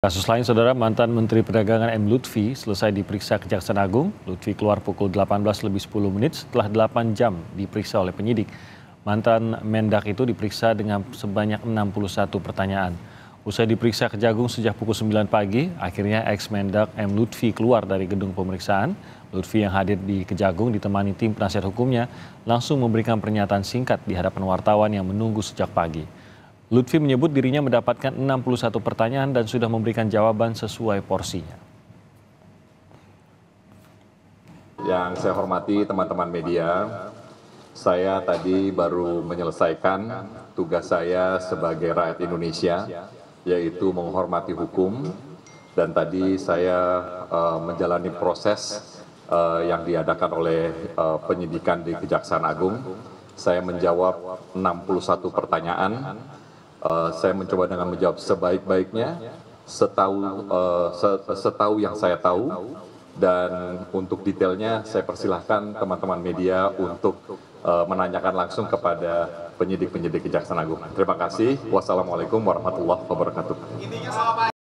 Kasus lain, Saudara, mantan Menteri Perdagangan M. Lutfi selesai diperiksa Kejaksaan Agung. Lutfi keluar pukul 18 lebih 10 menit setelah 8 jam diperiksa oleh penyidik. Mantan Mendak itu diperiksa dengan sebanyak 61 pertanyaan. Usai diperiksa Kejagung sejak pukul 9 pagi, akhirnya ex-Mendak M. Lutfi keluar dari gedung pemeriksaan. Lutfi yang hadir di Kejagung ditemani tim penasihat hukumnya langsung memberikan pernyataan singkat di hadapan wartawan yang menunggu sejak pagi. Lutfi menyebut dirinya mendapatkan 61 pertanyaan dan sudah memberikan jawaban sesuai porsinya. Yang saya hormati teman-teman media, saya tadi baru menyelesaikan tugas saya sebagai rakyat Indonesia, yaitu menghormati hukum, dan tadi saya uh, menjalani proses uh, yang diadakan oleh uh, penyidikan di Kejaksaan Agung. Saya menjawab 61 pertanyaan, Eh, saya mencoba dengan menjawab sebaik-baiknya setahu uh, setahu yang saya tahu dan untuk detailnya saya persilahkan teman-teman media untuk uh, menanyakan langsung kepada penyidik-penyidik Kejaksaan Agung. Terima kasih. Wassalamualaikum warahmatullahi wabarakatuh.